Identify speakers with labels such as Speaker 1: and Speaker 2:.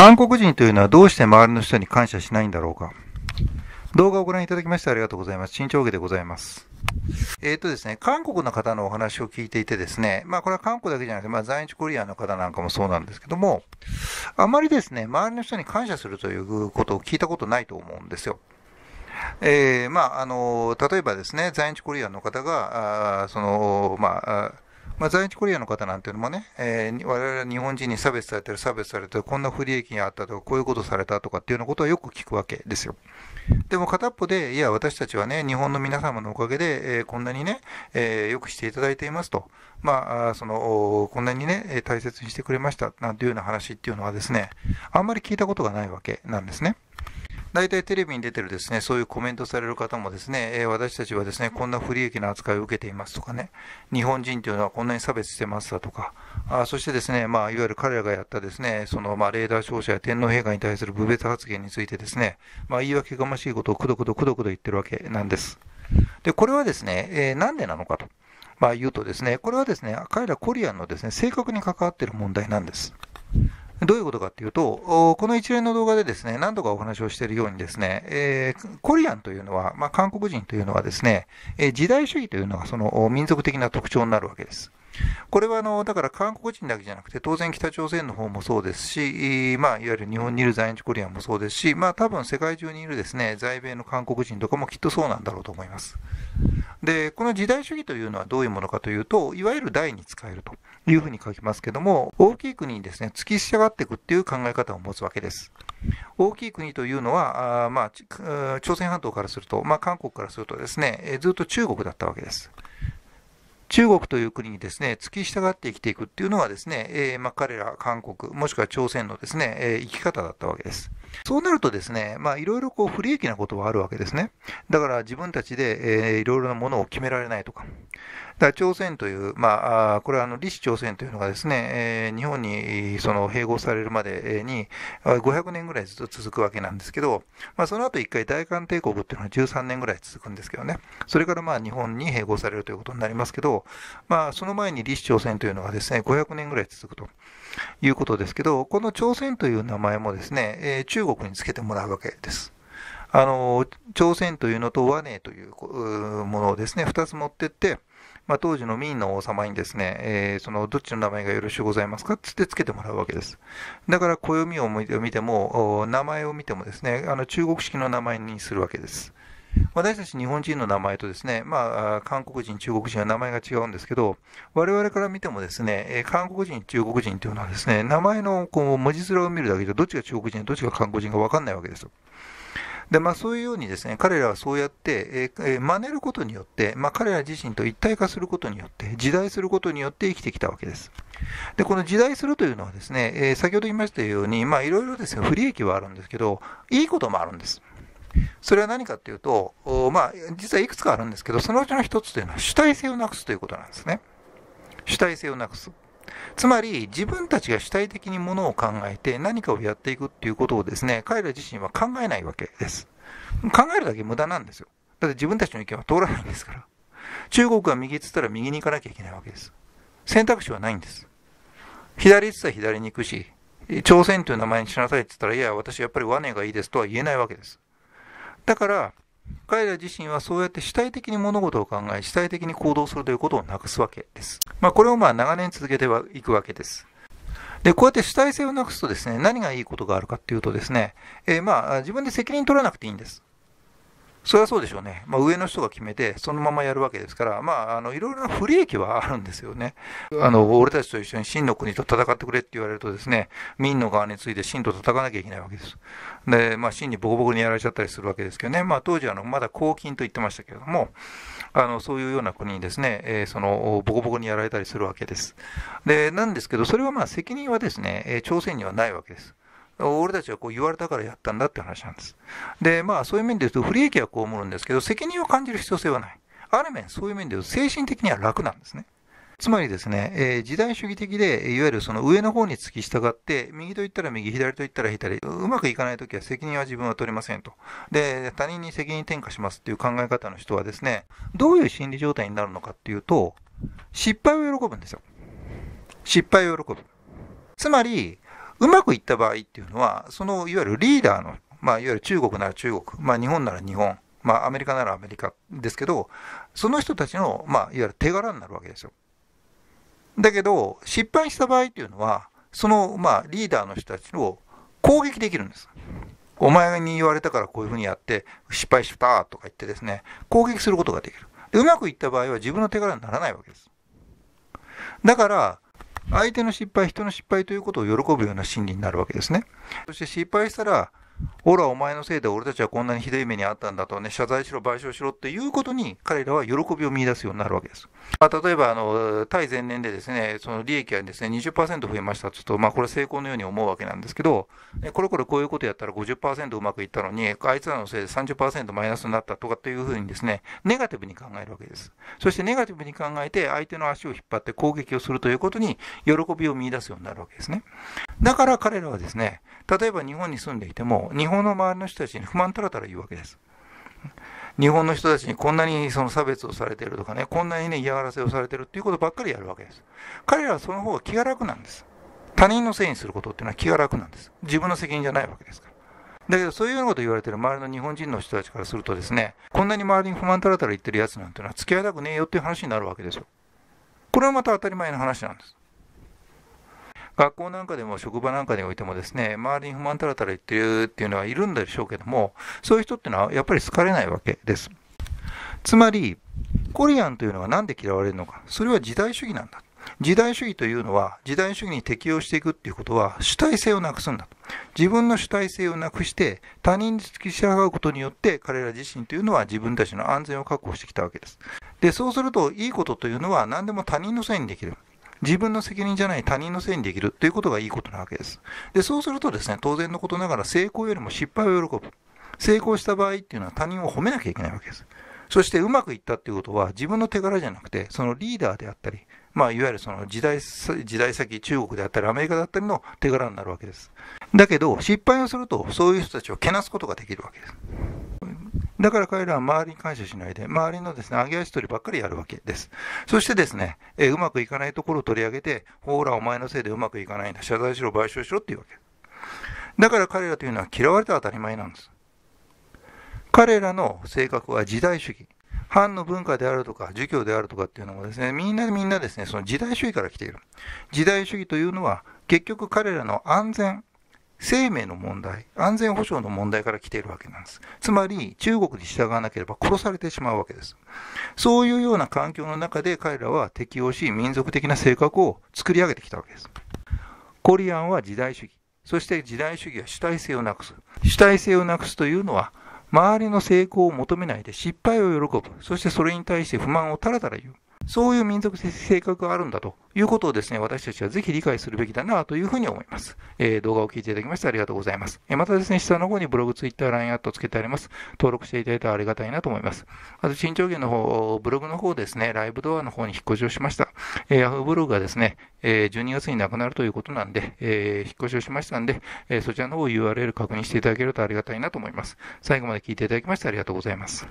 Speaker 1: 韓国人というのはどうして周りの人に感謝しないんだろうか。動画をご覧いただきましてありがとうございます。新長家でございます。えっ、ー、とですね、韓国の方のお話を聞いていてですね、まあこれは韓国だけじゃなくて、まあ在日コリアンの方なんかもそうなんですけども、あまりですね、周りの人に感謝するということを聞いたことないと思うんですよ。えー、まああの、例えばですね、在日コリアンの方が、あその、まあ、まあ、在日コリアの方なんていうのもね、えー、我々日本人に差別されてる、差別されてる、こんな不利益にあったとか、こういうことされたとかっていうようなことはよく聞くわけですよ。でも片っぽで、いや、私たちはね、日本の皆様のおかげで、えー、こんなにね、えー、よくしていただいていますと、まあ、その、こんなにね、大切にしてくれました、なんていうような話っていうのはですね、あんまり聞いたことがないわけなんですね。大体テレビに出てるですね、そういうコメントされる方もですね、え私たちはですね、こんな不利益な扱いを受けていますとかね、日本人というのはこんなに差別してますだとか、あそしてですね、まあ、いわゆる彼らがやったですね、その、まあ、レーダー照射や天皇陛下に対する侮蔑発言についてですね、まあ、言い訳がましいことをくどくどくどくど言ってるわけなんです。で、これはですね、えー、なんでなのかと、まあ、言うとですね、これはですね、彼らコリアンのですね、性格に関わっている問題なんです。どういうことかっていうと、この一連の動画でですね、何度かお話をしているようにですね、えー、コリアンというのは、まあ、韓国人というのはですね、えー、時代主義というのがその民族的な特徴になるわけです。これはあのだから韓国人だけじゃなくて、当然北朝鮮の方もそうですし、まあ、いわゆる日本にいる在日コリアンもそうですし、まあ、多分世界中にいるですね在米の韓国人とかもきっとそうなんだろうと思います。で、この時代主義というのはどういうものかというと、いわゆる大に使えるというふうに書きますけども、大きい国にですね突き従っていくっていう考え方を持つわけです。大きい国というのは、あまあ、朝鮮半島からすると、まあ、韓国からするとですね、ずっと中国だったわけです。中国という国にですね、突き従って生きていくっていうのはですね、えー、まあ、彼ら、韓国、もしくは朝鮮のですね、えー、生き方だったわけです。そうなるとですね、まあ、いろいろこう、不利益なことはあるわけですね。だから自分たちで、えー、いろいろなものを決められないとか、朝鮮という、まあ、これはあの李氏朝鮮というのがですね、えー、日本にその併合されるまでに500年ぐらいずっと続くわけなんですけど、まあ、その後一回大韓帝国っていうのは13年ぐらい続くんですけどね、それからまあ日本に併合されるということになりますけど、まあ、その前に李氏朝鮮というのがですね、500年ぐらい続くということですけど、この朝鮮という名前もですね、えー、中国につけてもらうわけです。あの、朝鮮というのと和寧というものをですね、2つ持ってって、まあ、当時の明の王様にですね、えー、そのどっちの名前がよろしゅうございますかつってつけてもらうわけです。だから暦を見ても、名前を見てもですね、あの中国式の名前にするわけです。私たち日本人の名前とですね、まあ、韓国人、中国人は名前が違うんですけど、我々から見てもですね、韓国人、中国人というのはですね、名前のこう文字面を見るだけじゃ、どっちが中国人、どっちが韓国人か分かんないわけですよ。で、まあそういうようにですね、彼らはそうやって、えー、真似ることによって、まあ彼ら自身と一体化することによって、時代することによって生きてきたわけです。で、この時代するというのはですね、えー、先ほど言いましたように、まあいろいろですね、不利益はあるんですけど、いいこともあるんです。それは何かっていうと、まあ実はいくつかあるんですけど、そのうちの一つというのは主体性をなくすということなんですね。主体性をなくす。つまり自分たちが主体的にものを考えて何かをやっていくっていうことをですね、彼ら自身は考えないわけです。考えるだけ無駄なんですよ。だって自分たちの意見は通らないんですから。中国が右っつったら右に行かなきゃいけないわけです。選択肢はないんです。左っつったら左に行くし、朝鮮という名前にしなさいって言ったら、いや、私やっぱり和音がいいですとは言えないわけです。だから、彼ら自身はそうやって主体的に物事を考え、主体的に行動するということをなくすわけです。まあ、これをまあ長年続けてはいくわけです。で、こうやって主体性をなくすとですね、何がいいことがあるかっていうとですね、えー、まあ、自分で責任取らなくていいんです。それはそうでしょうね、まあ、上の人が決めて、そのままやるわけですから、まあ、あのいろいろな不利益はあるんですよねあの、俺たちと一緒に真の国と戦ってくれって言われると、ですね民の側について真と戦わなきゃいけないわけです。で、まあ、真にボコボコにやられちゃったりするわけですけどね、まあ、当時あの、まだ公金と言ってましたけれども、あのそういうような国にですね、えー、そのボコボコにやられたりするわけです。でなんですけど、それはまあ責任はですね、朝鮮にはないわけです。俺たちはこう言われたからやったんだって話なんです。で、まあそういう面で言うと不利益はこう思うんですけど、責任を感じる必要性はない。ある面、そういう面で言うと精神的には楽なんですね。つまりですね、えー、時代主義的で、いわゆるその上の方に突き従って、右と言ったら右、左と言ったら左、うまくいかないときは責任は自分は取れませんと。で、他人に責任転嫁しますっていう考え方の人はですね、どういう心理状態になるのかっていうと、失敗を喜ぶんですよ。失敗を喜ぶ。つまり、うまくいった場合っていうのは、そのいわゆるリーダーの、まあ、いわゆる中国なら中国、まあ、日本なら日本、まあ、アメリカならアメリカですけど、その人たちの、まあ、いわゆる手柄になるわけですよ。だけど、失敗した場合っていうのは、その、まあ、リーダーの人たちを攻撃できるんです。お前に言われたからこういうふうにやって、失敗したとか言ってですね、攻撃することができる。うまくいった場合は自分の手柄にならないわけです。だから、相手の失敗、人の失敗ということを喜ぶような心理になるわけですね。そして失敗したら、ほら、お前のせいで俺たちはこんなにひどい目にあったんだとね、謝罪しろ、賠償しろっていうことに、彼らは喜びを見出すようになるわけです。まあ、例えば、あの、対前年でですね、その利益はですね、20%増えましたちょっと、まあ、これ成功のように思うわけなんですけど、これこれこういうことやったら50%うまくいったのに、あいつらのせいで30%マイナスになったとかっていうふうにですね、ネガティブに考えるわけです。そしてネガティブに考えて、相手の足を引っ張って攻撃をするということに、喜びを見出すようになるわけですね。だから彼らはですね、例えば日本に住んでいても、日本の周りの人たちに不満たらたら言うわけです。日本の人たちにこんなにその差別をされてるとかね、こんなにね嫌がらせをされてるっていうことばっかりやるわけです。彼らはその方が気が楽なんです。他人のせいにすることっていうのは気が楽なんです。自分の責任じゃないわけですから。だけどそういうようなこと言われてる周りの日本人の人たちからするとですね、こんなに周りに不満たらたら言ってるやつなんていうのは付き合いたくねえよっていう話になるわけですよ。これはまた当たり前の話なんです。学校なんかでも職場なんかにおいてもですね、周りに不満たらたら言ってるっていうのはいるんでしょうけども、そういう人っていうのはやっぱり好かれないわけです。つまり、コリアンというのは何で嫌われるのか。それは時代主義なんだ。時代主義というのは、時代主義に適応していくっていうことは、主体性をなくすんだと。自分の主体性をなくして、他人に付き従うことによって、彼ら自身というのは自分たちの安全を確保してきたわけです。で、そうすると、いいことというのは何でも他人のせいにできる。自分の責任じゃない他人のせいにできるということがいいことなわけです。で、そうするとですね、当然のことながら成功よりも失敗を喜ぶ。成功した場合っていうのは他人を褒めなきゃいけないわけです。そしてうまくいったっていうことは自分の手柄じゃなくて、そのリーダーであったり、まあ、いわゆるその時代、時代先、中国であったり、アメリカだったりの手柄になるわけです。だけど、失敗をすると、そういう人たちをけなすことができるわけです。だから彼らは周りに感謝しないで、周りのですね、揚げ足取りばっかりやるわけです。そしてですね、えうまくいかないところを取り上げて、ほら、お前のせいでうまくいかないんだ。謝罪しろ、賠償しろっていうわけ。だから彼らというのは嫌われた当たり前なんです。彼らの性格は時代主義。藩の文化であるとか、儒教であるとかっていうのもですね、みんなみんなですね、その時代主義から来ている。時代主義というのは、結局彼らの安全、生命の問題、安全保障の問題から来ているわけなんです。つまり、中国に従わなければ殺されてしまうわけです。そういうような環境の中で彼らは適応し、民族的な性格を作り上げてきたわけです。コリアンは時代主義。そして時代主義は主体性をなくす。主体性をなくすというのは、周りの成功を求めないで失敗を喜ぶ。そしてそれに対して不満をたらたら言う。そういう民族性格があるんだということをですね、私たちはぜひ理解するべきだなというふうに思います。えー、動画を聞いていただきましてありがとうございます。えー、またですね、下の方にブログ、ツイッター、ラインアットつけてあります。登録していただいたらありがたいなと思います。あと、新潮源の方、ブログの方ですね、ライブドアの方に引っ越しをしました。えー、ヤフーブログがですね、えー、12月に亡くなるということなんで、えー、引っ越しをしましたんで、えー、そちらの方 URL 確認していただけるとありがたいなと思います。最後まで聞いていただきましてありがとうございます。